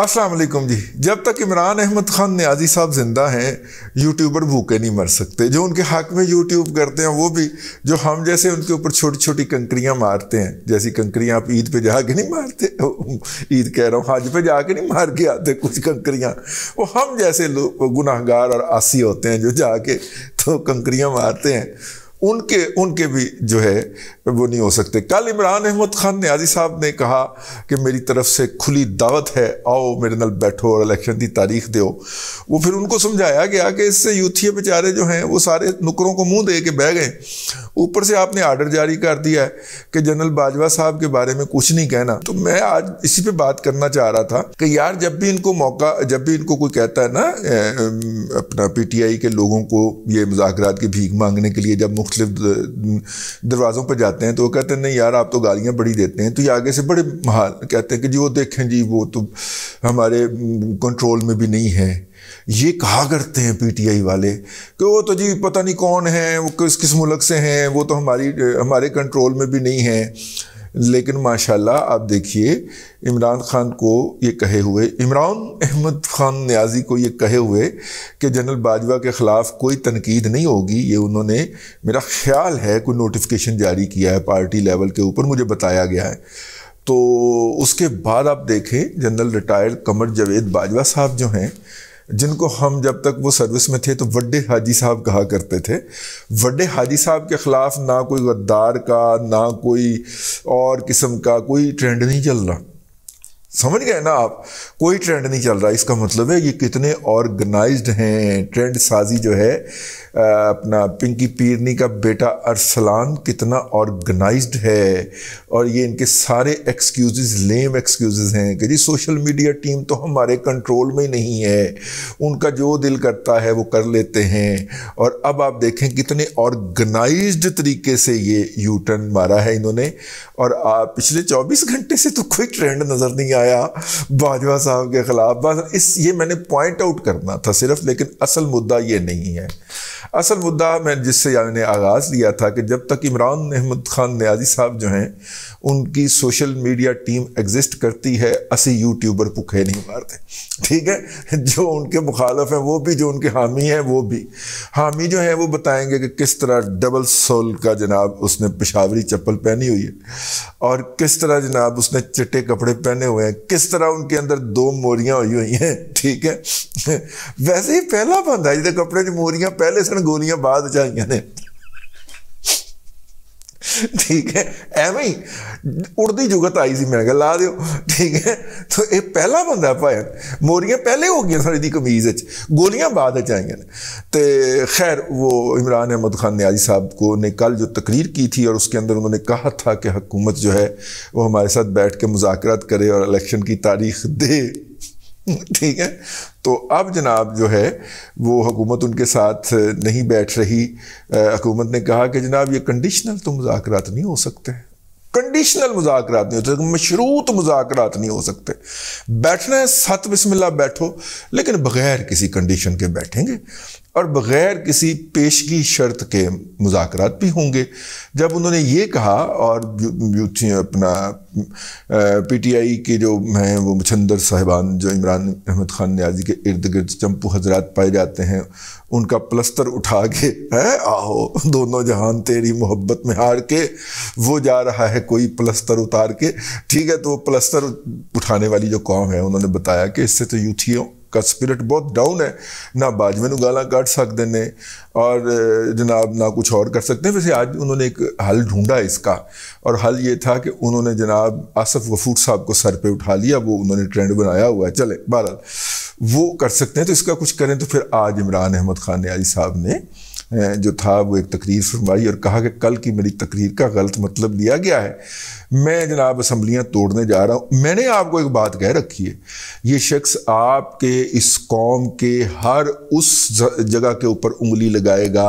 अस्सलाम जी जब तक इमरान अहमद ख़ान न्याजी साहब ज़िंदा हैं यूट्यूबर भूखे नहीं मर सकते जो उनके हक में यूट्यूब करते हैं वो भी जो हम जैसे उनके ऊपर छोटी छोटी कंकरियाँ मारते हैं जैसी कंकरियाँ आप ईद पे जा के नहीं मारते ईद कह रहा हूँ हज पे जा के नहीं मार के आते कुछ कंकरियाँ वो हम जैसे लोग गुनाहगार और आसी होते हैं जो जाके तो कंकरियाँ मारते हैं उनके उनके भी जो है वो नहीं हो सकते कल इमरान अहमद खान न्याजी साहब ने कहा कि मेरी तरफ से खुली दावत है आओ मेरे नाल बैठो और इलेक्शन की तारीख दो वो फिर उनको समझाया गया कि इससे यूथिए बेचारे जो हैं वो सारे नुकरों को मुंह दे के बह गए ऊपर से आपने आर्डर जारी कर दिया है कि जनरल बाजवा साहब के बारे में कुछ नहीं कहना तो मैं आज इसी पर बात करना चाह रहा था कि यार जब भी इनको मौका जब भी इनको कोई कहता है ना अपना पी के लोगों को ये मुजाकर की भीख मांगने के लिए जब मुख्तलिफ दरवाज़ों पर जाते हैं तो वो कहते हैं नहीं यार आप तो गालियाँ बड़ी देते हैं तो ये आगे से बड़े हाल कहते हैं कि जी वो देखें जी वो तो हमारे कंट्रोल में भी नहीं है ये कहा करते हैं पीटीआई वाले कि वो तो जी पता नहीं कौन है वो किस किस मुल्क से हैं वो तो हमारी हमारे कंट्रोल में भी नहीं है लेकिन माशाल्लाह आप देखिए इमरान खान को ये कहे हुए इमरान अहमद खान न्याजी को ये कहे हुए कि जनरल बाजवा के ख़िलाफ़ कोई तनकीद नहीं होगी ये उन्होंने मेरा ख्याल है कोई नोटिफिकेशन जारी किया है पार्टी लेवल के ऊपर मुझे बताया गया है तो उसके बाद आप देखें जनरल रिटायर्ड कमर जावेद बाजवा साहब जो हैं जिनको हम जब तक वो सर्विस में थे तो वड्डे हाजी साहब कहा करते थे वड्डे हाजी साहब के ख़िलाफ़ ना कोई गद्दार का ना कोई और किस्म का कोई ट्रेंड नहीं चल रहा समझ गए ना आप कोई ट्रेंड नहीं चल रहा इसका मतलब है ये कितने ऑर्गेनाइज्ड हैं ट्रेंड साजी जो है अपना पिंकी पीरनी का बेटा अरसलान कितना ऑर्गेनाइज्ड है और ये इनके सारे एक्सक्यूजेज लेम एक्सक्यूजेज हैं कि जी सोशल मीडिया टीम तो हमारे कंट्रोल में नहीं है उनका जो दिल करता है वो कर लेते हैं और अब आप देखें कितने ऑर्गेनाइज तरीके से ये यू टर्न मारा है इन्होंने और पिछले चौबीस घंटे से तो कोई ट्रेंड नज़र नहीं आ आया बाजवा साहब के खिलाफ बस इस ये मैंने पॉइंट आउट करना था सिर्फ लेकिन असल मुद्दा ये नहीं है असल मुद्दा मैं जिससे मैंने आगाज़ लिया था कि जब तक इमरान अहमद खान न्याजी साहब जो हैं उनकी सोशल मीडिया टीम एग्जिस्ट करती है असी यूट्यूबर भुखे नहीं मारते ठीक है जो उनके मुखालफ हैं वो भी जो उनके हामी हैं वो भी हामी जो हैं वो बताएंगे कि किस तरह डबल सोल का जनाब उसने पिशावरी चप्पल पहनी हुई है और किस तरह जनाब उसने चिट्टे कपड़े पहने हुए हैं हैं किस तरह उनके अंदर दो मोरियां हुई हुई हैं ठीक है वैसे ही पहला बंदा जिहदे कपड़े च मोरियां पहले सन गोलियां बाद चाहिए ने ठीक है एवं ही उड़ती जुगत आई सी मैं ला दौ ठीक है तो यह पहला ਪਹਿਲਾ ਬੰਦਾ ਭਾਇਆ ਮੋਰੀਆਂ पहले हो गई ਸਾਡੀ ਦੀ कमीज ਵਿੱਚ बाद ਬਾਅਦ खैर वो इमरान अहमद खान न्याजी साहब को ने कल जो तकरीर की थी और उसके अंदर उन्होंने कहा था कि हुकूमत जो है वो हमारे साथ बैठ के मुजाकर करे और इलेक्शन की तारीख दे ठीक है तो अब जनाब जो है वो हुकूमत उनके साथ नहीं बैठ रही हुकूमत ने कहा कि जनाब ये कंडीशनल तो मुजाकर नहीं हो सकते कंडीशनल मुजाकर नहीं हो सकते मशरूत मुजाकर नहीं हो सकते बैठना है सत बिस्मिल्ला बैठो लेकिन बगैर किसी कंडीशन के बैठेंगे और बग़ैर किसी पेशगी शर्त के मुजाकर भी होंगे जब उन्होंने ये कहा और यूथी अपना आई के जो हैं वो मछंदर साहिबान जो इमरान अहमद ख़ान न्याजी के इर्द गिर्द चंपू हजरात पाए जाते हैं उनका प्लस्तर उठा के है आहो दोनों जहान तेरी मोहब्बत में हार के वो जा रहा है कोई प्लस्तर उतार के ठीक है तो वो प्लस्तर उठाने वाली जो कौम है उन्होंने बताया कि इससे तो यूथियों का स्पिरिट बहुत डाउन है ना बाजवे में गाला काट सकते हैं और जनाब ना कुछ और कर सकते हैं वैसे आज उन्होंने एक हल ढूंढा इसका और हल ये था कि उन्होंने जनाब आसफ गफूर साहब को सर पे उठा लिया वो उन्होंने ट्रेंड बनाया हुआ है चले बहरहाल वो कर सकते हैं तो इसका कुछ करें तो फिर आज इमरान अहमद खान न्याजी साहब ने जो था वो एक तकरीर फरमाई और कहा कि कल की मेरी तकरीर का गलत मतलब लिया गया है मैं जनाब असम्बलियाँ तोड़ने जा रहा हूँ मैंने आपको एक बात कह रखी है ये शख्स आपके इस कौम के हर उस जगह के ऊपर उंगली लगाएगा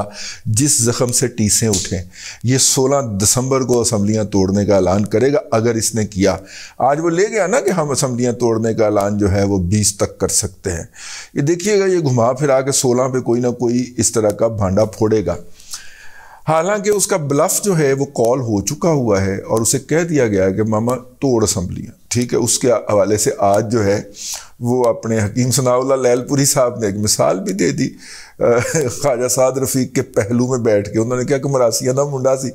जिस जख्म से टीसें उठें ये 16 दिसंबर को असम्बलियाँ तोड़ने का ऐलान करेगा अगर इसने किया आज वो ले गया ना कि हम असम्बलियाँ तोड़ने का ऐलान जो है वो बीस तक कर सकते हैं ये देखिएगा ये घुमा फिरा के सोलह पर कोई ना कोई इस तरह का भांडा फोड़ेगा हालांकि उसका ब्लफ जो है वो कॉल हो चुका हुआ है और उसे कह दिया गया है कि मामा तोड़ संभलियाँ ठीक है उसके हवाले से आज जो है वो अपने हकीम सनाउल्ला लैलपुरी साहब ने एक मिसाल भी दे दी ख्वाजा साद रफीक के पहलू में बैठ के उन्होंने कहा कि मरासिया ना मुंडा सी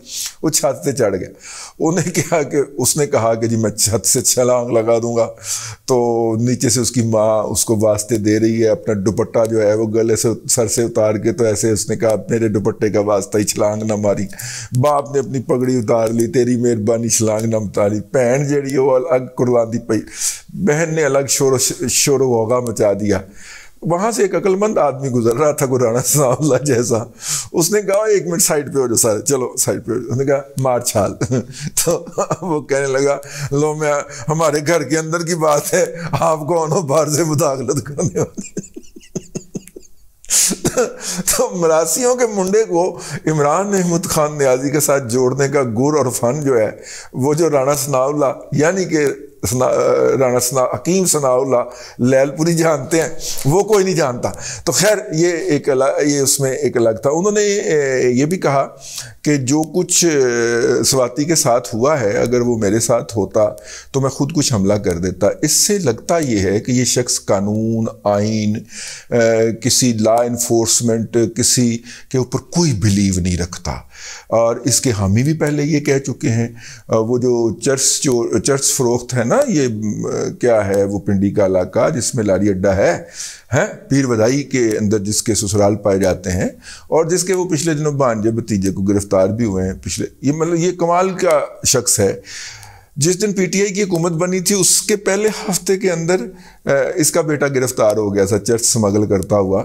वो छत से चढ़ गया उन्हें कहा कि उसने कहा कि जी मैं छत से छलांग लगा दूंगा तो नीचे से उसकी माँ उसको वास्ते दे रही है अपना दुपट्टा जो है वो गले से सर से उतार के तो ऐसे उसने कहा मेरे दुपट्टे का वास्ता ही छलांग ना मारी बाप ने अपनी पगड़ी उतार ली तेरी मेहरबानी छलांग ना उतारी भैन जी वो अलग दी पई बहन ने अलग शोर शोर होगा मचा दिया वहाँ से एक अकलमंद आदमी गुजर रहा था गुराना सावला जैसा उसने कहा एक मिनट साइड पे हो जाओ सारे चलो साइड पे हो उसने कहा मार छाल तो वो कहने लगा लो मैं हमारे घर के अंदर की बात है आप कौन हो बाहर से मुदाखलत करने वाले तो मरासियों के मुंडे को इमरान अहमद खान न्याजी के साथ जोड़ने का गुर और फन जो है वो जो राणा सनाउल्ला यानी कि सना राना सना हकीम सनाउल्ला लैलपुरी जानते हैं वो कोई नहीं जानता तो खैर ये एक अलग ये उसमें एक अलग था उन्होंने ये भी कहा कि जो कुछ स्वाति के साथ हुआ है अगर वो मेरे साथ होता तो मैं खुद कुछ हमला कर देता इससे लगता ये है कि ये शख्स कानून आइन किसी ला इन्फोर्समेंट किसी के ऊपर कोई बिलीव नहीं रखता और इसके हामी भी पहले ये कह चुके हैं वो जो चर्च जो चर्च फरोख्त है ना ना हाँ, ये क्या है वो पिंडी का इलाका जिसमें लारी अड्डा है हैं पीर वधाई के अंदर जिसके ससुराल पाए जाते हैं और जिसके वो पिछले दिनों भांजे भतीजे को गिरफ्तार भी हुए हैं पिछले ये मतलब ये कमाल का शख्स है जिस दिन पीटीआई की हुकूमत बनी थी उसके पहले हफ्ते के अंदर इसका बेटा गिरफ्तार हो गया था चर्च स्मगल करता हुआ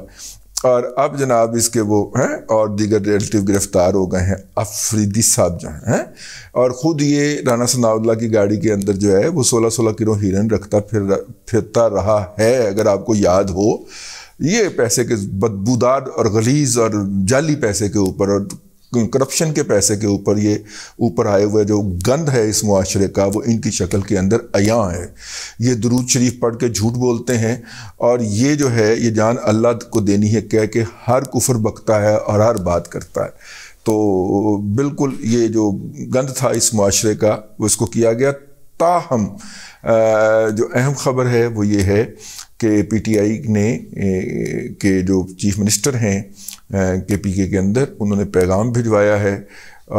और अब जनाब इसके वो हैं और दीगर रिलेटिव गिरफ्तार हो गए हैं अफरीदी साहब जो हैं है? और ख़ुद ये राना सनाउल्ला की गाड़ी के अंदर जो है वो सोलह सोलह किलो हिरन रखता फिर फिरता रहा है अगर आपको याद हो ये पैसे के बदबूदार और गलीज और जाली पैसे के ऊपर और करप्शन के पैसे के ऊपर ये ऊपर आए हुए जो गंद है इस माशरे का वो इनकी शक्ल के अंदर अयाँ है ये दरूद शरीफ पढ़ के झूठ बोलते हैं और ये जो है ये जान अल्लाह को देनी है कह के हर कुफर बकता है और हर बात करता है तो बिल्कुल ये जो गंद था इस माशरे का वो इसको किया गया ताहम जो अहम ख़बर है वो ये है कि पी टी आई ने के जो चीफ़ मिनिस्टर हैं के पी के अंदर उन्होंने पैगाम भिजवाया है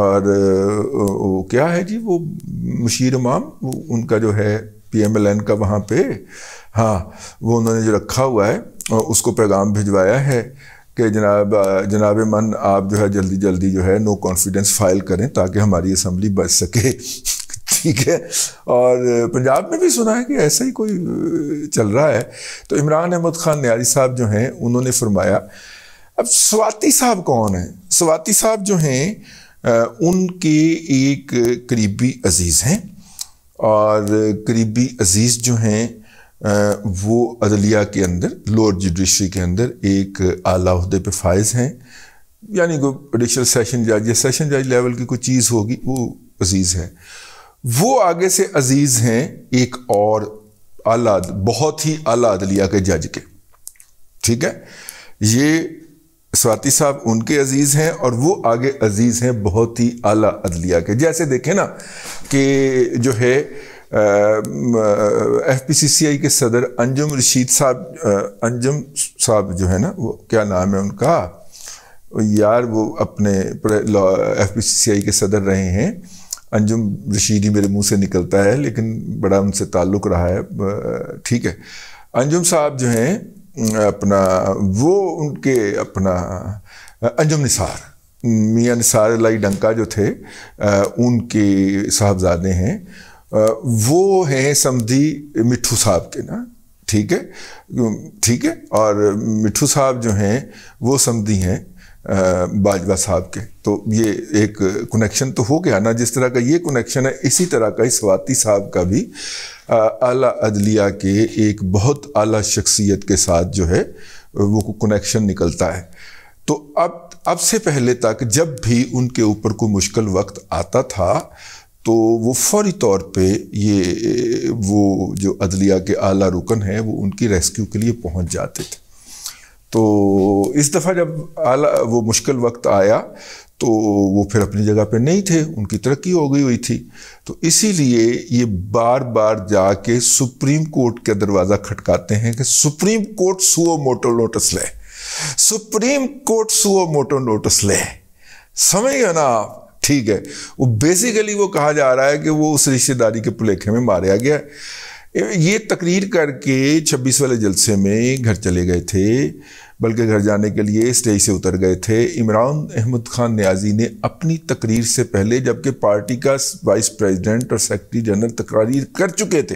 और वो क्या है जी वो मुशीर इमाम उनका जो है पी एम एल एन का वहाँ पे हाँ वो उन्होंने जो रखा हुआ है उसको पैगाम भिजवाया है कि जनाब जनाब मन आप जो है जल्दी जल्दी जो है नो कॉन्फिडेंस फाइल करें ताकि हमारी असम्बली बच सके ठीक है और पंजाब में भी सुना है कि ऐसा ही कोई चल रहा है तो इमरान अहमद ख़ान न्यारी साहब जो हैं उन्होंने फरमाया अब स्वाति साहब कौन है स्वाति साहब जो हैं उनके एक करीबी अजीज़ हैं और करीबी अजीज़ जो हैं वो अदलिया के अंदर लोअर जुडिशरी के अंदर एक आला अहदे पे फायज हैं यानी को एडिशनल सेशन जज या सेशन जज लेवल की कोई चीज़ होगी वो अजीज़ है वो आगे से अजीज़ हैं एक और आला बहुत ही आला अदलिया के जज के ठीक है ये स्वाति साहब उनके अजीज़ हैं और वो आगे अजीज़ हैं बहुत ही आला अदलिया के जैसे देखें ना कि जो है एफ पी सी सी आई के सदर अंजुम रशीद साहब अंजुम साहब जो है ना वो क्या नाम है उनका यार वो अपने एफ पी सी सी आई के सदर रहे हैं अंजुम रशीद ही मेरे मुंह से निकलता है लेकिन बड़ा उनसे ताल्लुक़ रहा है ठीक है अंजुम साहब जो हैं अपना वो उनके अपना अंजम निसार मियाँ निसार लाई डंका जो थे उनके साहबजादे हैं वो हैं समधी मिठू साहब के ना ठीक है ठीक है और मिठू साहब जो हैं वो समधी हैं बाजवा साहब के तो ये एक कनेक्शन तो हो गया ना जिस तरह का ये कनेक्शन है इसी तरह का इस वाती साहब का भी आला अदलिया के एक बहुत आला शख्सियत के साथ जो है वो कनेक्शन निकलता है तो अब अब से पहले तक जब भी उनके ऊपर कोई मुश्किल वक्त आता था तो वो फौरी तौर पे ये वो जो अदलिया के आला रुकन हैं वो उनकी रेस्क्यू के लिए पहुंच जाते थे तो इस दफ़ा जब आला वो मुश्किल वक्त आया तो वो फिर अपनी जगह पे नहीं थे उनकी तरक्की हो गई हुई थी तो इसीलिए ये बार बार जाके सुप्रीम कोर्ट का दरवाज़ा खटकाते हैं कि supreme court suo motu notice ले supreme court suo motu notice ले समझ गए ना आप ठीक है वो बेसिकली वो कहा जा रहा है कि वो उस रिश्तेदारी के पुलेखे में मारा गया है ये तकरीर करके छब्बीस वाले जलसे में घर चले गए थे बल्कि घर जाने के लिए स्टेज से उतर गए थे इमरान अहमद खान न्याजी ने अपनी तकरीर से पहले जबकि पार्टी का वाइस प्रेसिडेंट और सेक्रेटरी जनरल तकरीर कर चुके थे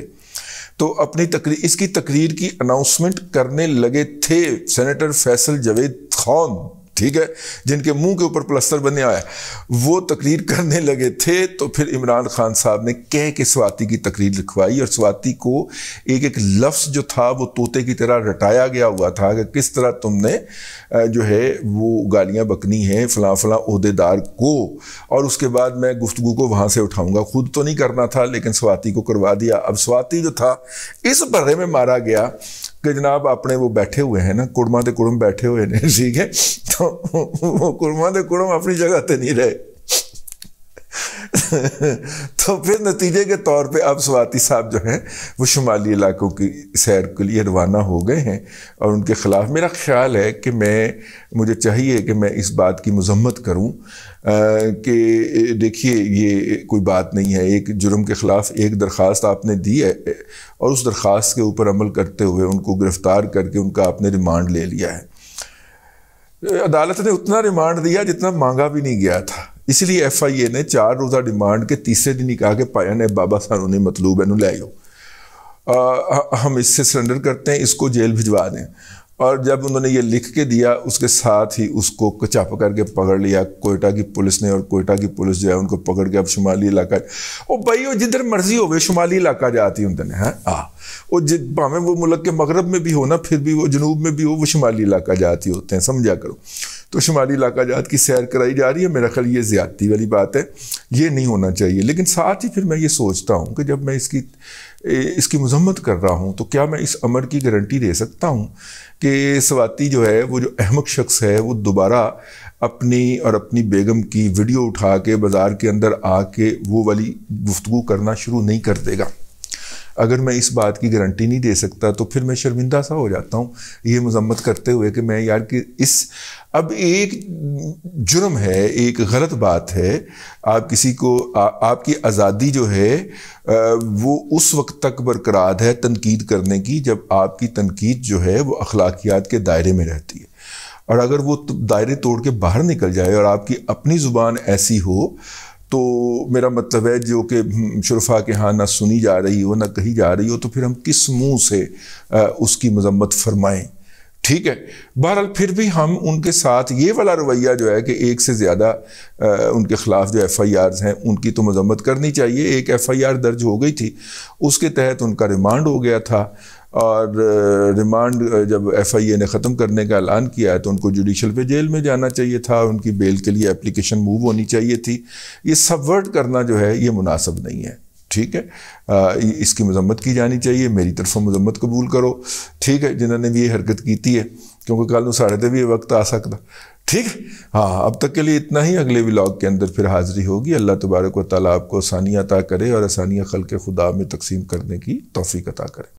तो अपनी तकरीर इसकी तकरीर की अनाउंसमेंट करने लगे थे सेनेटर फैसल जावेद खान ठीक है जिनके मुंह के ऊपर प्लस्तर बने आया वो तकरीर करने लगे थे तो फिर इमरान खान साहब ने कह के स्वाति की तकरीर लिखवाई और स्वाति को एक एक लफ्ज़ जो था वो तोते की तरह रटाया गया हुआ था कि किस तरह तुमने जो है वो गालियाँ बकनी हैं फलां फ़लाँ अहदेदार को और उसके बाद मैं गुफ्तु को वहाँ से उठाऊँगा खुद तो नहीं करना था लेकिन स्वाति को करवा दिया अब स्वाति जो था इस बर्रे में मारा गया कि जनाब अपने वो बैठे हुए हैं ना कुड़मा के कुड़म बैठे हुए हैं ठीक है तो वो कुड़मा के कुड़म अपनी जगह पर नहीं रहे तो फिर नतीजे के तौर पे अब स्वाति साहब जो हैं वो शुमाली इलाकों की सैर के लिए रवाना हो गए हैं और उनके ख़िलाफ़ मेरा ख्याल है कि मैं मुझे चाहिए कि मैं इस बात की मजम्मत करूं कि देखिए ये कोई बात नहीं है एक जुर्म के ख़िलाफ़ एक दरख्वास्त आपने दी है और उस दरख्वास्त के ऊपर अमल करते हुए उनको गिरफ़्तार करके उनका आपने रिमांड ले लिया है अदालत ने उतना रिमांड दिया जितना मांगा भी नहीं गया था इसलिए एफ आई ए ने चार रोज़ा डिमांड के तीसरे दिन ही कहा कि पाया ने बाबा सानू ने मतलूब इन लै लो हम इससे सरेंडर करते हैं इसको जेल भिजवा दें और जब उन्होंने ये लिख के दिया उसके साथ ही उसको कचाप करके पकड़ लिया कोयटा की पुलिस ने और कोयटा की पुलिस जो है उनको पकड़ के अब शुमाली इलाका ओ भाई वो जिधर मर्जी हो गए शुमाली इलाका जाती उन्होंने हैं आ हाँ। वो जिद भावें वो मुल्क के मगरब में भी हो ना फिर भी वो जनूब में भी हो वो शुमाली इलाका जाती होते हैं समझा करो तो शुमाली इलाका जात की सैर कराई जा रही है मेरा ख्याल ये ज़्यादती वाली बात है ये नहीं होना चाहिए लेकिन साथ ही फिर मैं ये सोचता हूँ कि जब मैं इसकी इसकी मजम्मत कर रहा हूँ तो क्या मैं इस अमर की गारंटी दे सकता हूँ कि स्वाति जो है वो जो अहमक शख्स है वो दोबारा अपनी और अपनी बेगम की वीडियो उठा के बाज़ार के अंदर आके वो वाली गुफ्तु करना शुरू नहीं कर देगा अगर मैं इस बात की गारंटी नहीं दे सकता तो फिर मैं शर्मिंदा सा हो जाता हूँ ये मजम्मत करते हुए कि मैं यार कि इस अब एक जुर्म है एक गलत बात है आप किसी को आ, आपकी आज़ादी जो है वो उस वक्त तक बरकरार है तनकीद करने की जब आपकी तनकीद जो है वो अखलाकियात के दायरे में रहती है और अगर वो दायरे तोड़ के बाहर निकल जाए और आपकी अपनी ज़ुबान ऐसी हो तो मेरा मतलब है जो कि हम्म, शरफ़ा के यहाँ ना सुनी जा रही हो ना कही जा रही हो तो फिर हम किस मुंह से उसकी मजम्मत फरमाएं ठीक है बहरहाल फिर भी हम उनके साथ ये वाला रवैया जो है कि एक से ज़्यादा उनके ख़िलाफ़ जो एफ़ आई आर हैं उनकी तो मजम्मत करनी चाहिए एक एफ़ आई आर दर्ज हो गई थी उसके तहत उनका रिमांड हो गया था और रिमांड जब एफआईए ने ख़त्म करने का ऐलान किया है तो उनको जुडिशल पे जेल में जाना चाहिए था उनकी बेल के लिए एप्लीकेशन मूव होनी चाहिए थी ये सबवर्ट करना जो है ये मुनासब नहीं है ठीक है आ, इसकी मजम्मत की जानी चाहिए मेरी तरफों मजम्मत कबूल करो ठीक है जिन्होंने भी ये हरकत की है क्योंकि कल तो साढ़े तक भी ये वक्त आ सकता ठीक है हाँ, हाँ अब तक के लिए इतना ही अगले व्लॉग के अंदर फिर हाजिरी होगी अल्लाह तबारक व ताली आपको आसानियाँ अता करे और आसानियाँ खल के खुदा में तकसीम करने की तोफ़ी अता करे